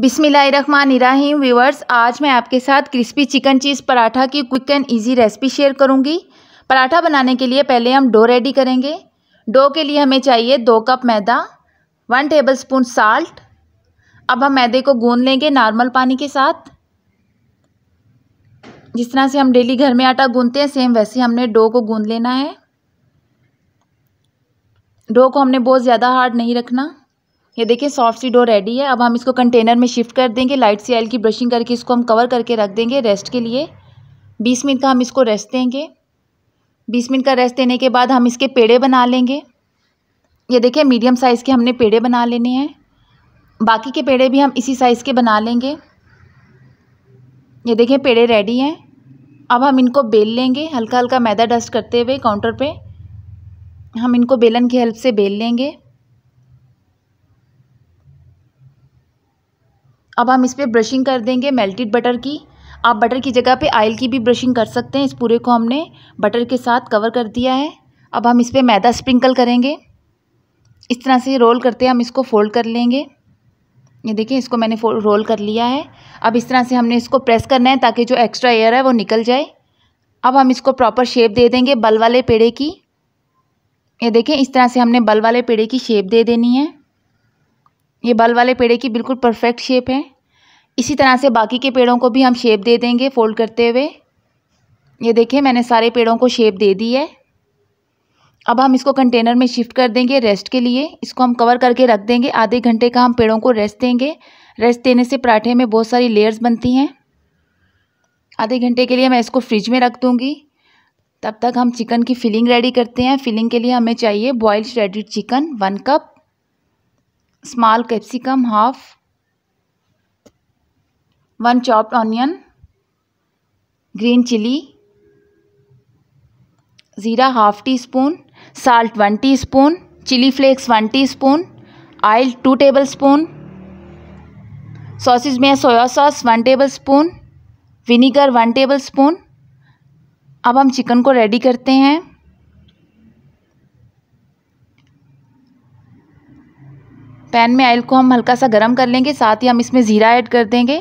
बिसमीम व्यूवर्स आज मैं आपके साथ क्रिस्पी चिकन चीज़ पराठा की quick and easy recipe share करूंगी पराठा बनाने के लिए पहले हम डो रेडी करेंगे डो के लिए हमें चाहिए दो कप मैदा वन टेबल स्पून साल्ट अब हम मैदे को गूंद लेंगे नॉर्मल पानी के साथ जिस तरह से हम डेली घर में आटा गूंदते हैं सेम वैसे हमने डो को गूंद लेना है डो को हमने बहुत ज़्यादा हार्ड नहीं रखना ये देखिए सॉफ्ट सी डो रेडी है अब हम इसको कंटेनर में शिफ्ट कर देंगे लाइट सी आयल की ब्रशिंग करके इसको हम कवर करके रख देंगे रेस्ट के लिए बीस मिनट का हम इसको रेस्ट देंगे बीस मिनट का रेस्ट देने के बाद हम इसके पेड़े बना लेंगे ये देखिए मीडियम साइज़ के हमने पेड़े बना लेने हैं बाकी के पेड़े भी हम इसी साइज़ के बना लेंगे ये देखिए पेड़े रेडी हैं अब हम इनको बेल लेंगे हल्का हल्का मैदा डस्ट करते हुए काउंटर पे हम इनको बेलन की हेल्प से बेल लेंगे अब हम इस पर ब्रशिंग कर देंगे मेल्टेड बटर की आप बटर की जगह पे आयल की भी ब्रशिंग कर सकते हैं इस पूरे को हमने बटर के साथ कवर कर दिया है अब हम इस पर मैदा स्प्रिंकल करेंगे इस तरह से रोल करते हैं हम इसको फ़ोल्ड कर लेंगे ये देखिए इसको मैंने रोल कर लिया है अब इस तरह से हमने इसको प्रेस करना है ताकि जो एक्स्ट्रा एयर है वो निकल जाए अब हम इसको प्रॉपर शेप दे देंगे बल वाले पेड़े की ये देखें इस तरह से हमने बल वाले पेड़े की शेप दे देनी है ये बल वाले पेड़े की बिल्कुल परफेक्ट शेप है इसी तरह से बाकी के पेड़ों को भी हम शेप दे देंगे फोल्ड करते हुए ये देखिए मैंने सारे पेड़ों को शेप दे दी है अब हम इसको कंटेनर में शिफ्ट कर देंगे रेस्ट के लिए इसको हम कवर करके रख देंगे आधे घंटे का हम पेड़ों को रेस्ट देंगे रेस्ट देने से पराठे में बहुत सारी लेयर्स बनती हैं आधे घंटे के लिए मैं इसको फ्रिज में रख दूँगी तब तक हम चिकन की फिलिंग रेडी करते हैं फिलिंग के लिए हमें चाहिए boiled shredded chicken one cup small capsicum half one chopped onion green chilli जीरा half teaspoon salt one teaspoon chilli flakes one teaspoon oil two tablespoon sauces में soya sauce one tablespoon vinegar one tablespoon अब हम chicken को ready करते हैं pan में oil को हम हल्का सा गर्म कर लेंगे साथ ही हम इसमें ज़ीरा ऐड कर देंगे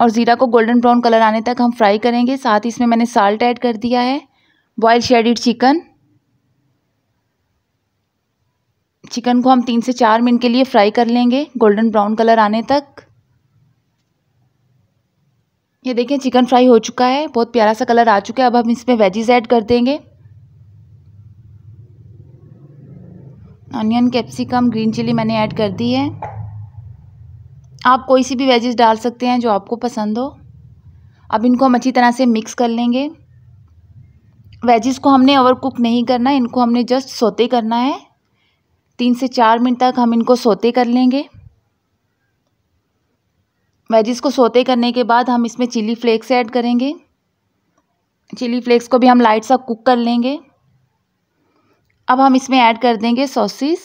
और ज़ीरा को गोल्डन ब्राउन कलर आने तक हम फ्राई करेंगे साथ ही इसमें मैंने साल्ट ऐड कर दिया है बॉयल शेडिड चिकन चिकन को हम तीन से चार मिनट के लिए फ्राई कर लेंगे गोल्डन ब्राउन कलर आने तक ये देखें चिकन फ्राई हो चुका है बहुत प्यारा सा कलर आ चुका है अब हम इसमें वेजीज ऐड कर देंगे अनियन कैप्सिकम ग्रीन चिली मैंने ऐड कर दी है आप कोई सी भी वेजेस डाल सकते हैं जो आपको पसंद हो अब इनको हम अच्छी तरह से मिक्स कर लेंगे वेजेस को हमने ओवर कुक नहीं करना इनको हमने जस्ट सोते करना है तीन से चार मिनट तक हम इनको सोते कर लेंगे वेजेस को सोते करने के बाद हम इसमें चिली फ्लेक्स ऐड करेंगे चिली फ्लेक्स को भी हम लाइट सा कुक कर लेंगे अब हम इसमें ऐड कर देंगे sauces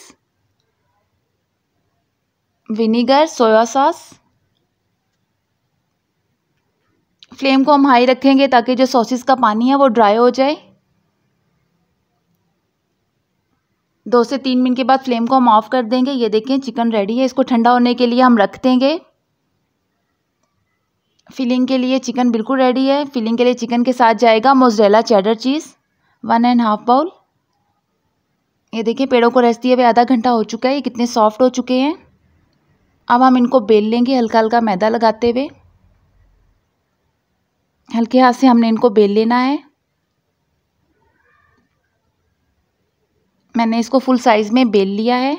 vinegar soya sauce flame को हम हाई रखेंगे ताकि जो सॉसेस का पानी है वो ड्राई हो जाए दो से तीन मिनट के बाद फ्लेम को हम ऑफ़ कर देंगे ये देखें चिकन रेडी है इसको ठंडा होने के लिए हम रख देंगे फिलिंग के लिए चिकन बिल्कुल रेडी है फिलिंग के लिए चिकन के साथ जाएगा mozzarella cheddar cheese one and half bowl ये देखिए पेड़ों को रेस्ट है हुए आधा घंटा हो चुका है ये कितने सॉफ्ट हो चुके हैं अब हम इनको बेल लेंगे हल्का हल्का मैदा लगाते हुए हल्के हाथ से हमने इनको बेल लेना है मैंने इसको फुल साइज़ में बेल लिया है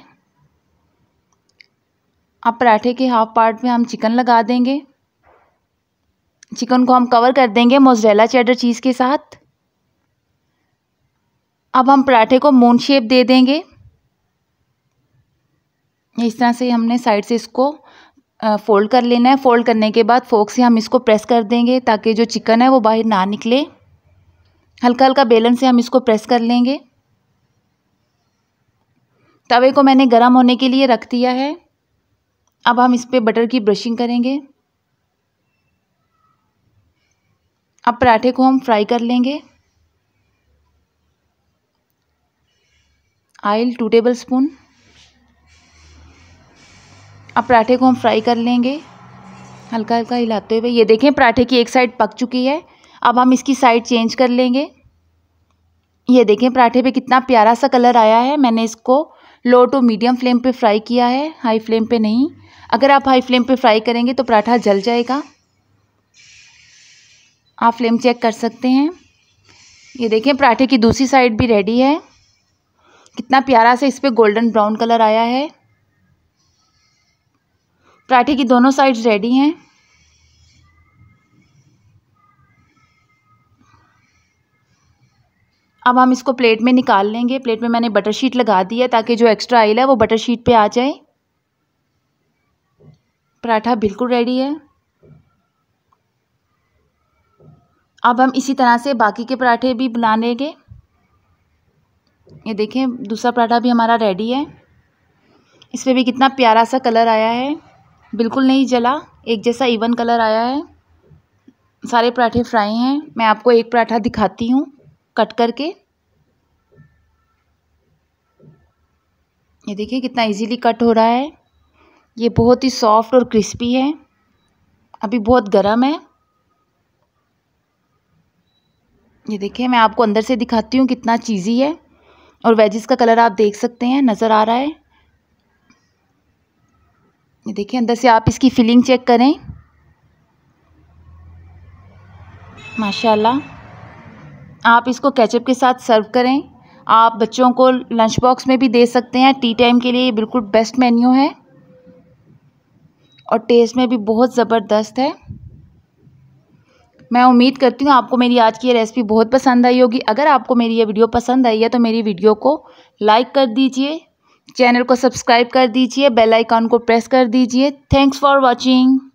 अब पराठे के हाफ पार्ट में हम चिकन लगा देंगे चिकन को हम कवर कर देंगे मोजरेला चेडर चीज़ के साथ अब हम पराठे को मून शेप दे देंगे इस तरह से हमने साइड से इसको फ़ोल्ड कर लेना है फ़ोल्ड करने के बाद फोक से हम इसको प्रेस कर देंगे ताकि जो चिकन है वो बाहर ना निकले हल्का हल्का बेलन से हम इसको प्रेस कर लेंगे तवे को मैंने गर्म होने के लिए रख दिया है अब हम इस पर बटर की ब्रशिंग करेंगे अब पराठे को हम फ्राई कर लेंगे आयल टू टेबल स्पून अब पराठे को हम फ्राई कर लेंगे हल्का हल्का हिलाते हुए ये देखें पराठे की एक साइड पक चुकी है अब हम इसकी साइड चेंज कर लेंगे ये देखें पराठे पे कितना प्यारा सा कलर आया है मैंने इसको लो टू मीडियम फ्लेम पे फ्राई किया है हाई फ्लेम पे नहीं अगर आप हाई फ्लेम पे फ्राई करेंगे तो पराठा जल जाएगा आप फ्लेम चेक कर सकते हैं ये देखें पराठे की दूसरी साइड भी रेडी है कितना प्यारा से इस पर गोल्डन ब्राउन कलर आया है पराठे की दोनों साइड्स रेडी हैं अब हम इसको प्लेट में निकाल लेंगे प्लेट में मैंने बटर शीट लगा दी है ताकि जो एक्स्ट्रा ऑयल है वो बटर शीट पे आ जाए पराठा बिल्कुल रेडी है अब हम इसी तरह से बाकी के पराठे भी बना लेंगे ये देखें दूसरा पराठा भी हमारा रेडी है इसमें भी कितना प्यारा सा कलर आया है बिल्कुल नहीं जला एक जैसा इवन कलर आया है सारे पराठे फ्राई हैं मैं आपको एक पराठा दिखाती हूँ कट करके ये देखिए कितना इजीली कट हो रहा है ये बहुत ही सॉफ्ट और क्रिस्पी है अभी बहुत गर्म है ये देखिए मैं आपको अंदर से दिखाती हूँ कितना चीज़ी है और वेजिस का कलर आप देख सकते हैं नज़र आ रहा है ये देखिए अंदर से आप इसकी फिलिंग चेक करें माशाल्लाह आप इसको केचप के साथ सर्व करें आप बच्चों को लंच बॉक्स में भी दे सकते हैं टी टाइम के लिए बिल्कुल बेस्ट मेन्यू है और टेस्ट में भी बहुत ज़बरदस्त है मैं उम्मीद करती हूँ आपको मेरी आज की रेसिपी बहुत पसंद आई होगी अगर आपको मेरी ये वीडियो पसंद आई है तो मेरी वीडियो को लाइक कर दीजिए चैनल को सब्सक्राइब कर दीजिए बेल आइकॉन को प्रेस कर दीजिए थैंक्स फॉर वॉचिंग